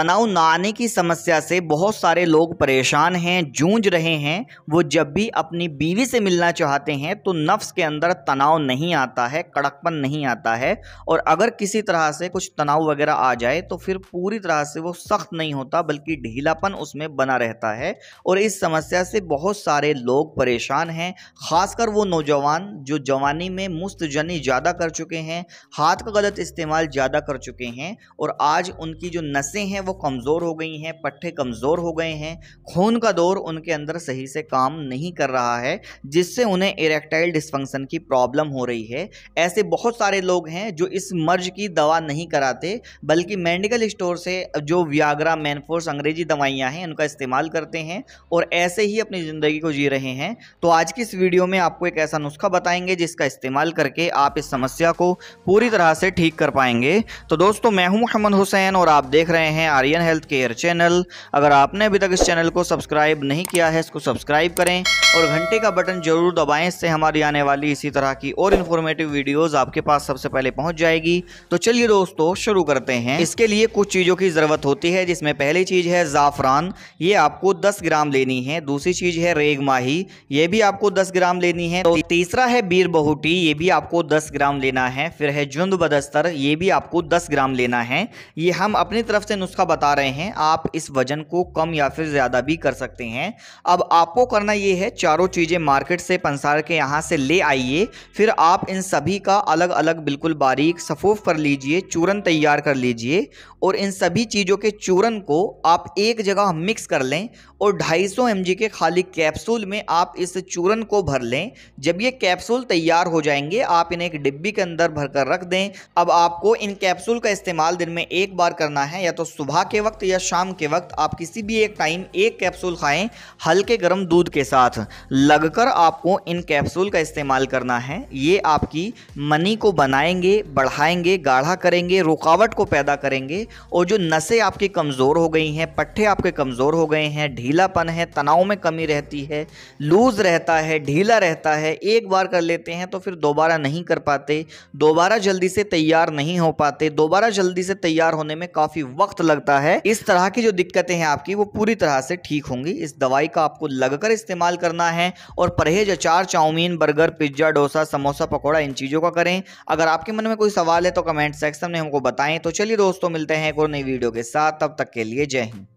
तनाव ना आने की समस्या से बहुत सारे लोग परेशान हैं जूझ रहे हैं वो जब भी अपनी बीवी से मिलना चाहते हैं तो नफ्स के अंदर तनाव नहीं आता है कड़कपन नहीं आता है और अगर किसी तरह से कुछ तनाव वगैरह आ जाए तो फिर पूरी तरह से वो सख्त नहीं होता बल्कि ढीलापन उसमें बना रहता है और इस समस्या से बहुत सारे लोग परेशान हैं ख़ासकर वो नौजवान जो जवानी में मुस्तजनी ज़्यादा कर चुके हैं हाथ का गलत इस्तेमाल ज़्यादा कर चुके हैं और आज उनकी जो नसें हैं वो कमज़ोर हो गई हैं पट्टे कमज़ोर हो गए हैं खून का दौर उनके अंदर सही से काम नहीं कर रहा है जिससे उन्हें इरेक्टाइल डिस्फंक्शन की प्रॉब्लम हो रही है ऐसे बहुत सारे लोग हैं जो इस मर्ज की दवा नहीं कराते बल्कि मेडिकल स्टोर से जो व्यागरा मैनफोर्स अंग्रेजी दवाइयाँ हैं उनका इस्तेमाल करते हैं और ऐसे ही अपनी ज़िंदगी को जी रहे हैं तो आज की इस वीडियो में आपको एक ऐसा नुस्खा बताएंगे जिसका इस्तेमाल करके आप इस समस्या को पूरी तरह से ठीक कर पाएंगे तो दोस्तों मैं हूं मोहम्मद हुसैन और आप देख रहे हैं आर्यन हेल्थ केयर चैनल अगर आपने अभी तक इस चैनल को सब्सक्राइब नहीं किया है इसको सब्सक्राइब करें और घंटे का बटन जरूर दबाएं इससे हमारी आने वाली इसी तरह की और इन्फॉर्मेटिव वीडियोज़ आपके पास सबसे पहले पहुँच जाएगी तो चलिए दोस्तों शुरू करते हैं इसके लिए कुछ चीज़ों की ज़रूरत होती है जिसमें पहली चीज़ है ज़ाफ़रान ये आपको दस ग्राम लेनी है दूसरी चीज़ है रेग माही ये भी आपको दस ग्राम लेनी है तो तीसरा है बीर बहुटी ये भी आपको दस ग्राम लेना है फिर है जुंद बदस्तर ये भी आपको दस ग्राम लेना है ये हम अपनी तरफ से नुस्खा नुस्खा बता रहे हैं आप इस वजन को कम या फिर ज़्यादा भी कर सकते हैं अब आपको करना ये है चारों चीज़ें मार्केट से पंसार के यहाँ से ले आइए फिर आप इन सभी का अलग अलग बिल्कुल बारीक सफ़ोफ कर लीजिए चूरन तैयार कर लीजिए और इन सभी चीज़ों के चूरन को आप एक जगह मिक्स कर लें और 250 सौ के खाली कैप्सूल में आप इस चूरन को भर लें जब ये कैप्सूल तैयार हो जाएंगे आप इन्हें एक डिब्बी के अंदर भरकर रख दें अब आपको इन कैप्सूल का इस्तेमाल दिन में एक बार करना है या तो सुबह सुबह के वक्त या शाम के वक्त आप किसी भी एक टाइम एक कैप्सूल खाएं हल्के गर्म दूध के साथ लगकर आपको इन कैप्सूल का इस्तेमाल करना है ये आपकी मनी को बनाएंगे बढ़ाएंगे गाढ़ा करेंगे रुकावट को पैदा करेंगे और जो नसें आपकी कमज़ोर हो गई हैं पट्ठे आपके कमज़ोर हो गए हैं ढीलापन है तनाव में कमी रहती है लूज़ रहता है ढीला रहता है एक बार कर लेते हैं तो फिर दोबारा नहीं कर पाते दोबारा जल्दी से तैयार नहीं हो पाते दोबारा जल्दी से तैयार होने में काफ़ी वक्त लग करता है इस तरह की जो दिक्कतें हैं आपकी वो पूरी तरह से ठीक होंगी इस दवाई का आपको लगकर इस्तेमाल करना है और परहेज अचार chowmein burger pizza dosa samosa pakora इन चीज़ों का करें अगर आपके मन में कोई सवाल है तो कमेंट सेक्शन में हमको बताएं तो चलिए दोस्तों मिलते हैं एक और नई वीडियो के साथ तब तक के लिए जय हिंद